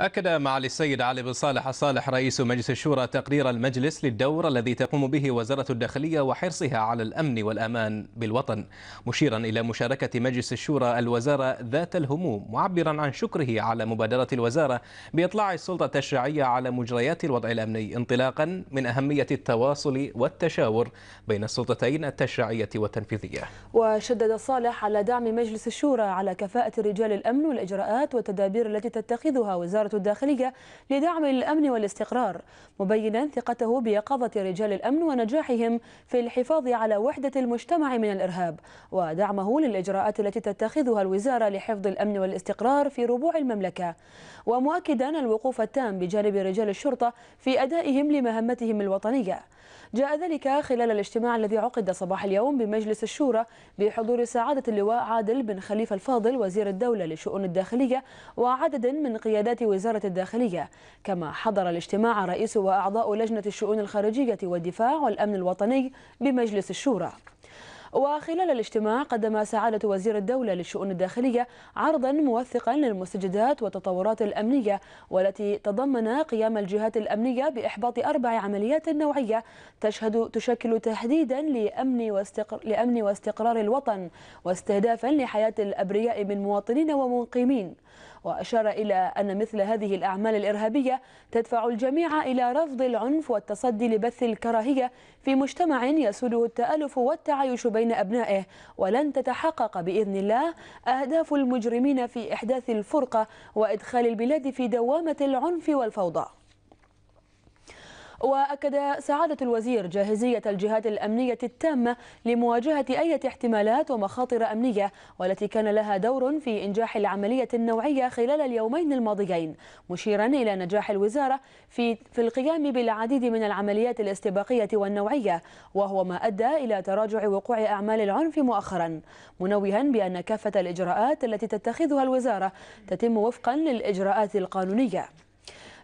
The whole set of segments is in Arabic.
أكد معالي السيد علي بن صالح الصالح رئيس مجلس الشورى تقرير المجلس للدور الذي تقوم به وزارة الداخلية وحرصها على الأمن والأمان بالوطن مشيرا إلى مشاركة مجلس الشورى الوزارة ذات الهموم معبرا عن شكره على مبادرة الوزارة بإطلاع السلطة التشريعية على مجريات الوضع الأمني انطلاقا من أهمية التواصل والتشاور بين السلطتين التشريعية والتنفيذية وشدد صالح على دعم مجلس الشورى على كفاءة رجال الأمن والإجراءات والتدابير التي تتخذها وزارة وزارة الداخلية لدعم الأمن والاستقرار مبينا ثقته بيقظة رجال الأمن ونجاحهم في الحفاظ على وحدة المجتمع من الإرهاب ودعمه للإجراءات التي تتخذها الوزارة لحفظ الأمن والاستقرار في ربوع المملكة ومؤكدا الوقوف التام بجانب رجال الشرطة في أدائهم لمهمتهم الوطنية جاء ذلك خلال الاجتماع الذي عقد صباح اليوم بمجلس الشورى بحضور سعادة اللواء عادل بن خليفة الفاضل وزير الدولة لشؤون الداخلية وعدد من قيادات وزارة الداخلية كما حضر الاجتماع رئيس وأعضاء لجنة الشؤون الخارجية والدفاع والأمن الوطني بمجلس الشورى وخلال الاجتماع قدم سعادة وزير الدولة للشؤون الداخلية عرضا موثقا للمستجدات والتطورات الأمنية والتي تضمن قيام الجهات الأمنية بإحباط أربع عمليات نوعية تشهد تشكل تهديدا لأمن, واستقر لأمن واستقرار الوطن واستهدافا لحياة الأبرياء من مواطنين ومقيمين وأشار إلى أن مثل هذه الأعمال الإرهابية تدفع الجميع إلى رفض العنف والتصدي لبث الكراهية في مجتمع يسوده التآلف والتعايش بين وبين أبنائه ولن تتحقق بإذن الله أهداف المجرمين في إحداث الفرقة وإدخال البلاد في دوامة العنف والفوضى وأكد سعادة الوزير جاهزية الجهات الأمنية التامة لمواجهة أي احتمالات ومخاطر أمنية والتي كان لها دور في إنجاح العملية النوعية خلال اليومين الماضيين مشيرا إلى نجاح الوزارة في, في القيام بالعديد من العمليات الاستباقية والنوعية وهو ما أدى إلى تراجع وقوع أعمال العنف مؤخرا منوها بأن كافة الإجراءات التي تتخذها الوزارة تتم وفقا للإجراءات القانونية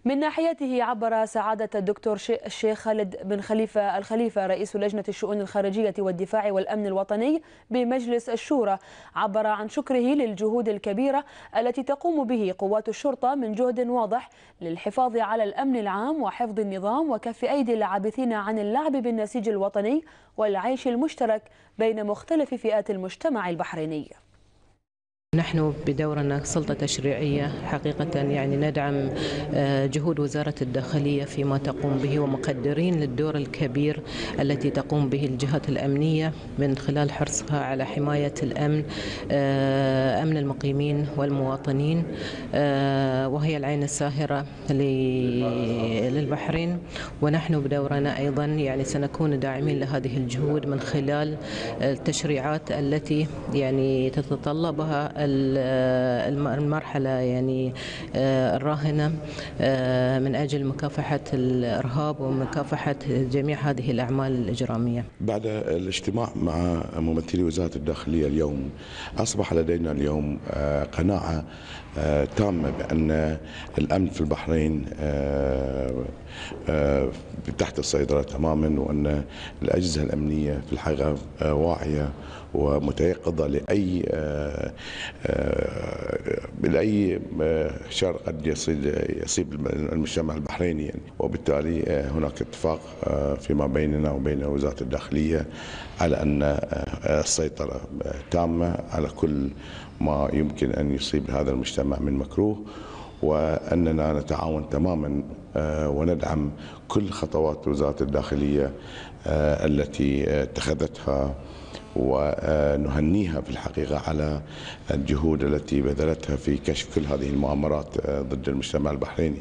من ناحيته عبر سعادة الدكتور الشيخ خالد بن خليفة الخليفة رئيس لجنة الشؤون الخارجية والدفاع والأمن الوطني بمجلس الشورى عبر عن شكره للجهود الكبيرة التي تقوم به قوات الشرطة من جهد واضح للحفاظ على الأمن العام وحفظ النظام وكف أيدي العابثين عن اللعب بالنسيج الوطني والعيش المشترك بين مختلف فئات المجتمع البحريني نحن بدورنا سلطة تشريعية حقيقة يعني ندعم آه، جهود وزارة الداخلية فيما تقوم به ومقدرين للدور الكبير التي تقوم به الجهات الأمنية من خلال حرصها على حماية الأمن آه، أمن المقيمين والمواطنين آه، وهي العين الساهرة للبحرين ونحن بدورنا أيضا يعني سنكون داعمين لهذه الجهود من خلال التشريعات التي يعني تتطلبها المرحلة يعني آه، الراهنة آه، من أجل مكافحة الإرهاب ومكافحة جميع هذه الأعمال الإجرامية بعد الاجتماع مع ممثلي وزارة الداخلية اليوم أصبح لدينا اليوم آه، قناعة تامة بأن الأمن في البحرين تحت السيطرة تماما وأن الأجهزة الأمنية في الحقيقة واعية ومتيقظة لأي باي آه، شر قد يصيب المجتمع البحريني يعني وبالتالي آه، هناك اتفاق آه، فيما بيننا وبين وزاره الداخليه على ان السيطره تامه على كل ما يمكن ان يصيب هذا المجتمع من مكروه واننا نتعاون تماما وندعم كل خطوات وزاره الداخليه التي اتخذتها ونهنيها في الحقيقة على الجهود التي بذلتها في كشف كل هذه المؤامرات آه، ضد المجتمع البحريني